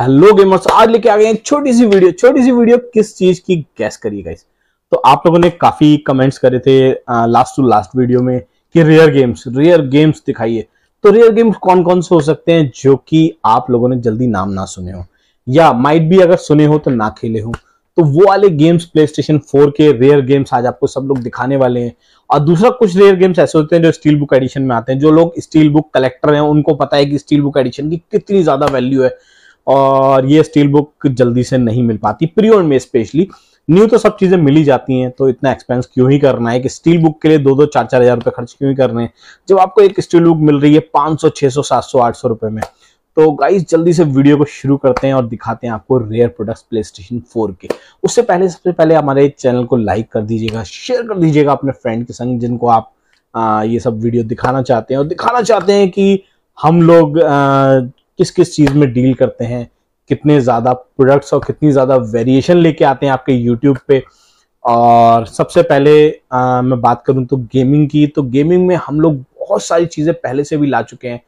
hello gamers आज लेके आ गए हैं छोटी सी वीडियो छोटी सी वीडियो किस चीज की गैस करिए गाइस तो आप लोगों ने काफी कमेंट्स करे थे लास्ट टू लास्ट वीडियो में कि रेयर गेम्स रेयर गेम्स दिखाइए तो रेयर गेम्स कौन कौन से हो सकते हैं जो कि आप लोगों ने जल्दी नाम ना सुने हो या माइट भी अगर सुने हो तो ना खेले हो तो वो वाले गेम्स प्ले स्टेशन फोर के रेयर गेम्स आज आपको सब लोग दिखाने वाले हैं और दूसरा कुछ रेयर गेम्स ऐसे होते हैं जो स्टील बुक एडिशन में आते हैं जो लोग स्टील बुक कलेक्टर हैं उनको पता है कि स्टील बुक एडिशन की कितनी ज्यादा वैल्यू है और ये स्टील बुक जल्दी से नहीं मिल पाती प्री ओन में स्पेशली न्यू तो सब चीज़ें मिली जाती हैं तो इतना एक्सपेंस क्यों ही करना है कि स्टील बुक के लिए दो दो चार चार हज़ार रुपये खर्च क्यों ही करने हैं जब आपको एक स्टील बुक मिल रही है पाँच सौ छह सौ सात सौ आठ सौ रुपए में तो गाइस जल्दी से वीडियो को शुरू करते हैं और दिखाते हैं आपको rare products PlayStation four के उससे पहले सबसे पहले हमारे चैनल को लाइक कर दीजिएगा शेयर कर दीजिएगा अपने फ्रेंड के संग जिनको आप आ, ये सब वीडियो दिखाना चाहते हैं और दिखाना चाहते हैं कि हम लोग आ, किस किस चीज़ में डील करते हैं कितने ज़्यादा प्रोडक्ट्स और कितनी ज़्यादा वेरिएशन लेके आते हैं आपके यूट्यूब पे और सबसे पहले आ, मैं बात करूं तो गेमिंग की तो गेमिंग में हम लोग बहुत सारी चीज़ें पहले से भी ला चुके हैं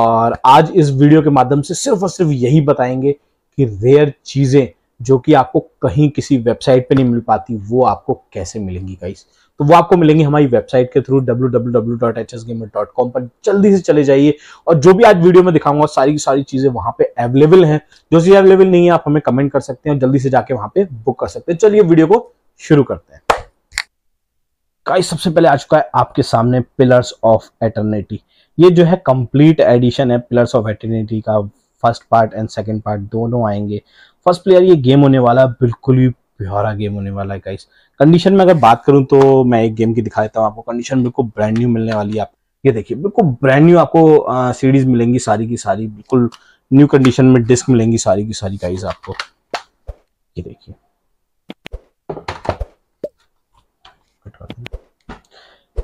और आज इस वीडियो के माध्यम से सिर्फ और सिर्फ यही बताएंगे कि रेयर चीज़ें जो कि आपको कहीं किसी वेबसाइट पे नहीं मिल पाती वो आपको कैसे मिलेंगी गाइस तो वो आपको मिलेंगे हमारी वेबसाइट के थ्रू डब्ल्यू पर जल्दी से चले जाइए और जो भी आज वीडियो में दिखाऊंगा सारी की सारी चीजें वहां पे अवेलेबल हैं जो चीज अवेलेबल नहीं है आप हमें कमेंट कर सकते हैं जल्दी से जाके वहां पे बुक कर सकते हैं चलिए वीडियो को शुरू करते हैं गाइस सबसे पहले आ चुका है आपके सामने पिलर्स ऑफ एटर्निटी ये जो है कंप्लीट एडिशन है पिलर्स ऑफ एटर्निटी का first part and second part दोनों आएंगे फर्स्ट प्लेयर ये गेम होने वाला बिल्कुल ही प्योरा गेम होने वाला है गाइस कंडीशन में अगर बात करूं तो मैं एक गेम की दिखा देता हूं आपको कंडीशन बिल्कुल ब्रांड न्यू मिलने वाली है आप ये देखिए बिल्कुल ब्रांड न्यू आपको सीरीज मिलेंगी सारी की सारी बिल्कुल न्यू कंडीशन में डिस्क मिलेंगी सारी की सारी गाइस आपको ये देखिए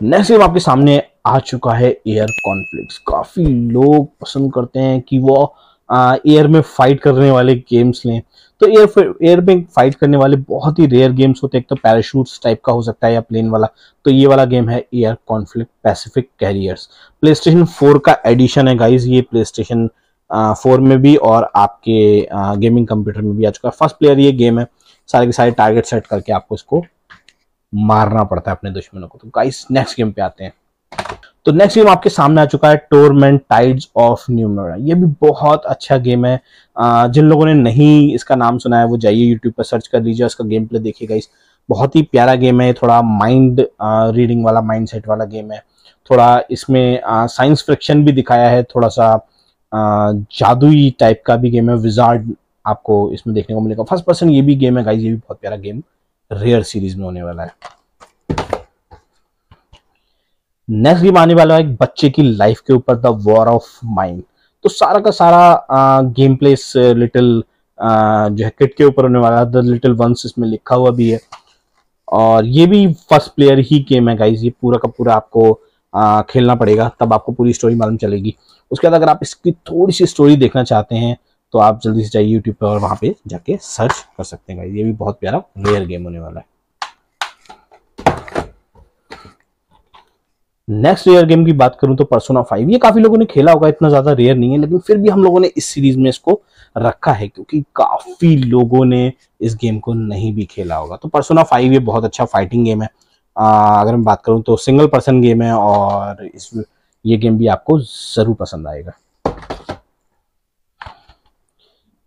नेक्स्ट गेम आपके सामने आ चुका है एयर कॉन्फ्लिक्स काफी लोग पसंद करते हैं कि वो एयर में फाइट करने वाले गेम्स लें तो एयर एयर में फाइट करने वाले बहुत ही रेयर गेम्स होते हैं एक तो पैराशूट्स टाइप का हो सकता है या प्लेन वाला तो ये वाला गेम है Air Conflict Pacific Carriers PlayStation four का एडिशन है गाइज ये प्ले स्टेशन फोर में भी और आपके आ, गेमिंग कंप्यूटर में भी आ चुका है फर्स्ट प्लेयर ये गेम है सारे के सारे टारगेट सेट करके आपको इसको मारना पड़ता है अपने दुश्मनों को तो गाइस नेक्स्ट गेम पे आते हैं तो नेक्स्ट गेम आपके सामने आ चुका है टोरमेंट टाइड्स ऑफ न्यूमोरा ये भी बहुत अच्छा गेम है जिन लोगों ने नहीं इसका नाम सुना है वो जाइए यूट्यूब पर सर्च कर लीजिए उसका गेम प्ले देखिएगा इस बहुत ही प्यारा गेम है थोड़ा माइंड रीडिंग वाला माइंड सेट वाला गेम है थोड़ा इसमें साइंस फ्रिक्शन भी दिखाया है थोड़ा सा जादुई टाइप का भी गेम है विजार्ड आपको इसमें देखने को मिलेगा फर्स्ट पर्सन ये भी गेम है गाइज ये भी बहुत प्यारा गेम रेयर सीरीज में होने वाला है नेक्स्ट गेम आने वाला है बच्चे की लाइफ के ऊपर द वॉर ऑफ माइंड तो सारा का सारा गेम प्ले इस लिटिल जो है किट के ऊपर होने वाला है द लिटिल वंस इसमें लिखा हुआ भी है और ये भी फर्स्ट प्लेयर ही गेम है गाइज ये पूरा का पूरा आपको आ, खेलना पड़ेगा तब आपको पूरी स्टोरी मालूम चलेगी उसके बाद अगर आप इसकी थोड़ी सी स्टोरी देखना चाहते हैं तो आप जल्दी से जाइए यूट्यूब पर और वहाँ पे जाके सर्च कर सकते हैं गाइज ये भी बहुत प्यारा रेयर गेम होने वाला है नेक्स्ट रेयर गेम की बात करूं तो परसोना फाइव ये काफी लोगों ने खेला होगा इतना ज्यादा रेयर नहीं है लेकिन फिर भी हम लोगों ने इस सीरीज में इसको रखा है क्योंकि काफी लोगों ने इस गेम को नहीं भी खेला होगा तो परसोना फाइव ये बहुत अच्छा फाइटिंग गेम है आ, अगर मैं बात करूं तो सिंगल पर्सन गेम है और इस ये गेम भी आपको जरूर पसंद आएगा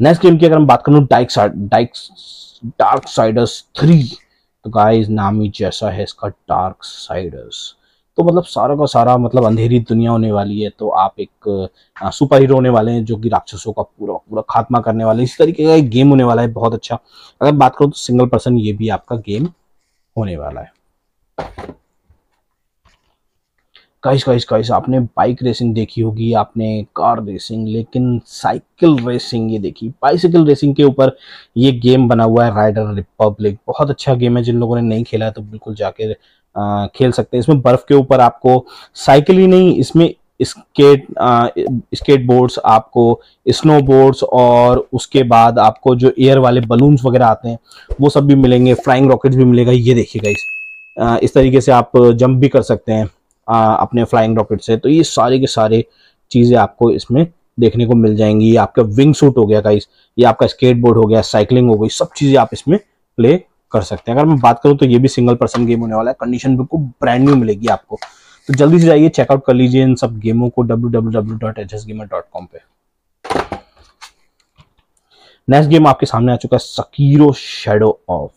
नेक्स्ट गेम की अगर हम बात करूं डाइक डाइक डार्क साइडर्स थ्री तो गाइस नाम ही जैसा है इसका डार्क साइडर्स तो मतलब सारा का सारा मतलब अंधेरी दुनिया होने वाली है तो आप एक सुपर हीरो होने वाले हैं जो कि राक्षसों का पूरा पूरा खात्मा करने वाले इस तरीके का एक गेम होने वाला है बहुत अच्छा अगर बात करो तो सिंगल पर्सन ये भी आपका गेम होने वाला है गाइस गाइस गाइस आपने बाइक रेसिंग देखी होगी आपने कार रेसिंग लेकिन साइकिल रेसिंग ये देखी बाइसाइकिल रेसिंग के ऊपर ये गेम बना हुआ है राइडर रिपब्लिक बहुत अच्छा गेम है जिन लोगों ने नहीं खेला है तो बिल्कुल जाके खेल सकते हैं इसमें बर्फ के ऊपर आपको साइकिल ही नहीं इसमें स्केट स्केट बोर्ड्स आपको स्नो बोर्ड्स और उसके बाद आपको जो एयर वाले बलून्स वगैरह आते हैं वो सब भी मिलेंगे फ्लाइंग रॉकेट्स भी मिलेगा ये देखिए गाइस इस तरीके से आप जंप भी कर सकते हैं अपने फ्लाइंग रॉकेट से तो ये सारे के सारे चीज़ें आपको इसमें देखने को मिल जाएंगी ये आपका विंग सूट हो गया गाइस ये आपका स्केटबोर्ड हो गया साइकिलिंग हो गई सब चीज़ें आप इसमें प्ले कर सकते हैं अगर मैं बात करूँ तो ये भी सिंगल पर्सन गेम होने वाला है कंडीशन बिल्कुल ब्रांड न्यू मिलेगी आपको तो जल्दी से जाइए चेकआउट कर लीजिए इन सब गेमों को डब्ल्यू पे नेक्स्ट गेम आपके सामने आ चुका है Sekiro shadow of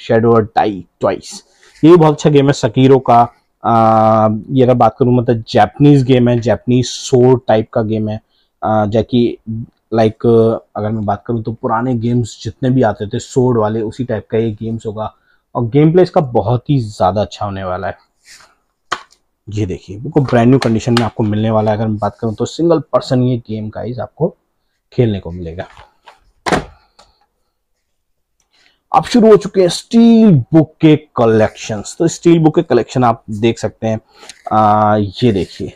shadow die twice ये भी बहुत अच्छा गेम है सकीरो का ये अगर बात करूँ मतलब जैपनीज गेम है जैपनीज सोर टाइप का गेम है जैकि लाइक अगर मैं बात करूँ तो पुराने गेम्स जितने भी आते थे सोड वाले उसी टाइप का ये गेम्स होगा और गेम प्ले इसका बहुत ही ज़्यादा अच्छा होने वाला है ये देखिए बिल्कुल ब्रांड न्यू कंडीशन में आपको मिलने वाला है अगर मैं बात करूँ तो सिंगल पर्सन ये गेम का आपको खेलने को मिलेगा अब शुरू हो चुके हैं स्टील बुक के कलेक्शंस तो स्टील बुक के कलेक्शन आप देख सकते हैं आ, ये देखिए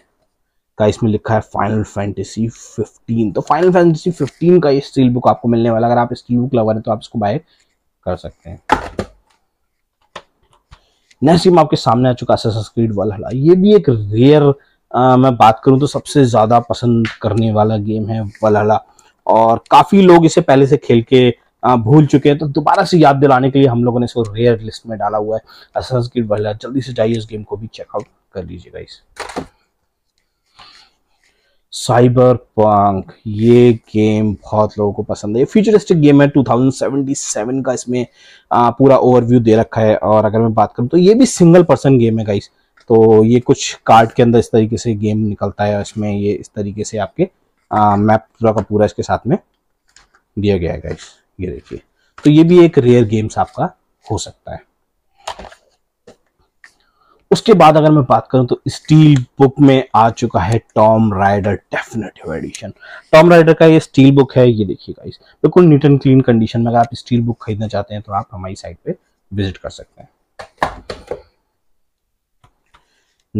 का इसमें लिखा है फाइनल फैंटेसी 15 तो फाइनल फैंटेसी 15 का ये स्टील बुक आपको मिलने वाला अगर आप स्टील बुक लवर हैं तो आप इसको बाय कर सकते हैं नेक्स्ट गेम आपके सामने आ चुका है क्रीड वाला ये भी एक रेयर मैं बात करूं तो सबसे ज़्यादा पसंद करने वाला गेम है वलहला और काफ़ी लोग इसे पहले से खेल के भूल चुके हैं तो दोबारा से याद दिलाने के लिए हम लोगों ने इसको रेयर लिस्ट में डाला हुआ है असंस की बढ़िया जल्दी से जाइए इस गेम को भी चेकआउट कर लीजिएगा इस साइबर पंक ये गेम बहुत लोगों को पसंद है फ्यूचरिस्टिक गेम है 2077 का इसमें आ, पूरा ओवरव्यू दे रखा है और अगर मैं बात करूं तो ये भी सिंगल पर्सन गेम है गाइस तो ये कुछ कार्ड के अंदर इस तरीके से गेम निकलता है और इसमें ये इस तरीके से आपके मैप पूरा का पूरा इसके साथ में दिया गया है गाइस ये देखिए तो ये भी एक रेयर गेम्स आपका हो सकता है उसके बाद अगर मैं बात करूं तो स्टील बुक में आ चुका है Tomb Raider definitive edition Tomb Raider का ये स्टील बुक है ये देखिए गाइस बिल्कुल नीट एंड क्लीन कंडीशन में अगर आप स्टील बुक खरीदना चाहते हैं तो आप हमारी साइट पे विजिट कर सकते हैं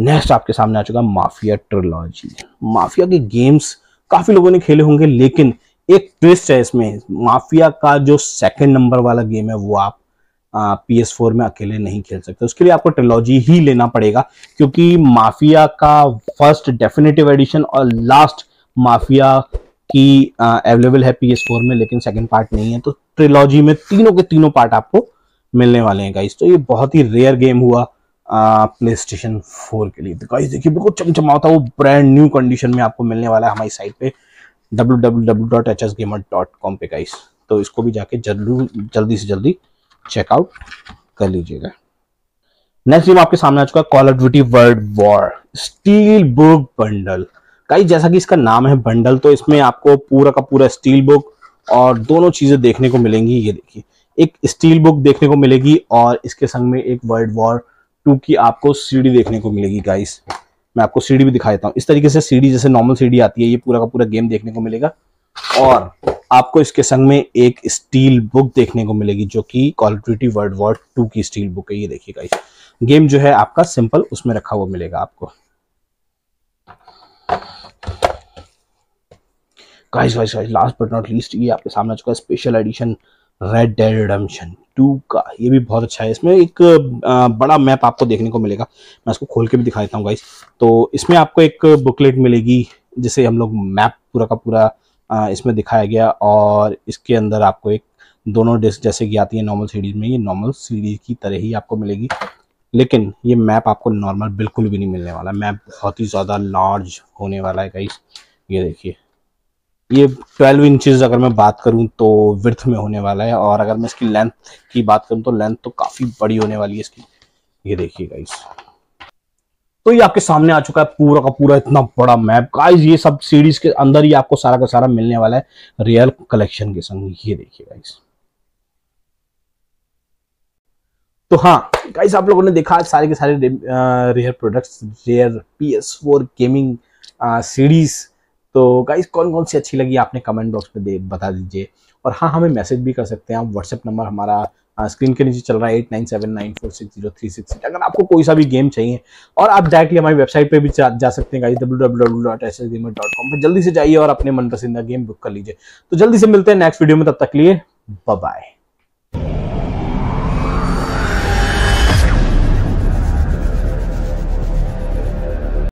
नेक्स्ट आपके सामने आ चुका माफिया ट्रोलॉजी माफिया के गेम्स काफी लोगों ने खेले होंगे लेकिन एक ट्विस्ट है इसमें माफिया का जो सेकंड नंबर वाला गेम है वो आप पी एस फोर में अकेले नहीं खेल सकते उसके लिए आपको ट्रिलॉजी ही लेना पड़ेगा क्योंकि माफिया का फर्स्ट डेफिनेटिव एडिशन और लास्ट माफिया की अवेलेबल है पी एस फोर में लेकिन सेकेंड पार्ट नहीं है तो ट्रिलॉजी में तीनों के तीनों पार्ट आपको मिलने वाले हैं गाइस तो ये बहुत ही रेयर गेम हुआ प्ले स्टेशन फोर के लिए गाइस तो देखिए बिल्कुल चमचमाता वो ब्रांड न्यू कंडीशन में आपको मिलने वाला है हमारी साइड पे www.hsgamer.com पे गाइस तो इसको भी जाके जरूर जल्दी से जल्दी चेकआउट कर लीजिएगा नेक्स्ट गेम आपके सामने आ चुका है Call of Duty World War steel book bundle guys जैसा कि इसका नाम है बंडल तो इसमें आपको पूरा का पूरा स्टील बुक और दोनों चीजें देखने को मिलेंगी ये देखिए एक स्टील बुक देखने को मिलेगी और इसके संग में एक वर्ल्ड वॉर टू की आपको सीडी देखने को मिलेगी गाइस मैं आपको सीडी भी दिखा देता हूँ इस तरीके से सीडी जैसे नॉर्मल सीडी आती है ये पूरा का पूरा गेम देखने को मिलेगा और आपको इसके संग में एक स्टील बुक देखने को मिलेगी जो कि Call word World War two की स्टील बुक है ये देखिए गाइस गेम जो है आपका सिंपल उसमें रखा हुआ मिलेगा आपको guys guys guys last but not least ये आपके सामने आ चुका है special edition Red Dead Redemption two का ये भी बहुत अच्छा है इसमें एक बड़ा मैप आपको देखने को मिलेगा मैं इसको खोल के भी दिखा देता हूँ गाइस तो इसमें आपको एक बुकलेट मिलेगी जिसे हम लोग मैप पूरा का पूरा इसमें दिखाया गया और इसके अंदर आपको एक दोनों डिस्क जैसे कि आती है नॉर्मल सीरीज में ये नॉर्मल सीरीज की तरह ही आपको मिलेगी लेकिन ये मैप आपको नॉर्मल बिल्कुल भी नहीं मिलने वाला मैप बहुत ही ज़्यादा लार्ज होने वाला है गाइस ये देखिए ये 12 इंचेस अगर मैं बात करूं तो विर्थ में होने वाला है और अगर मैं इसकी लेंथ की बात करूं तो लेंथ तो काफ़ी बड़ी होने वाली है इसकी ये देखिए गाइस तो ये आपके सामने आ चुका है पूरा का पूरा इतना बड़ा मैप गाइस ये सब सीरीज के अंदर ही आपको सारा का सारा मिलने वाला है रियल कलेक्शन के संग ये देखिए गाइस तो हाँ गाइस आप लोगों ने देखा सारे के सारे rare products rare P S four gaming series तो गाइस कौन कौन सी अच्छी लगी आपने कमेंट बॉक्स में दे बता दीजिए और हाँ हमें मैसेज भी कर सकते हैं आप व्हाट्सएप नंबर हमारा स्क्रीन हाँ, के नीचे चल रहा है eight nine seven nine four six zero three six अगर आपको कोई सा भी गेम चाहिए और आप डायरेक्टली हमारी वेबसाइट पे भी जा, सकते हैं W W W dot S S gamer dot com पर जल्दी से जाइए और अपने मनपसंदा गेम बुक कर लीजिए तो जल्दी से मिलते हैं नेक्स्ट वीडियो में तब तक लिए बाय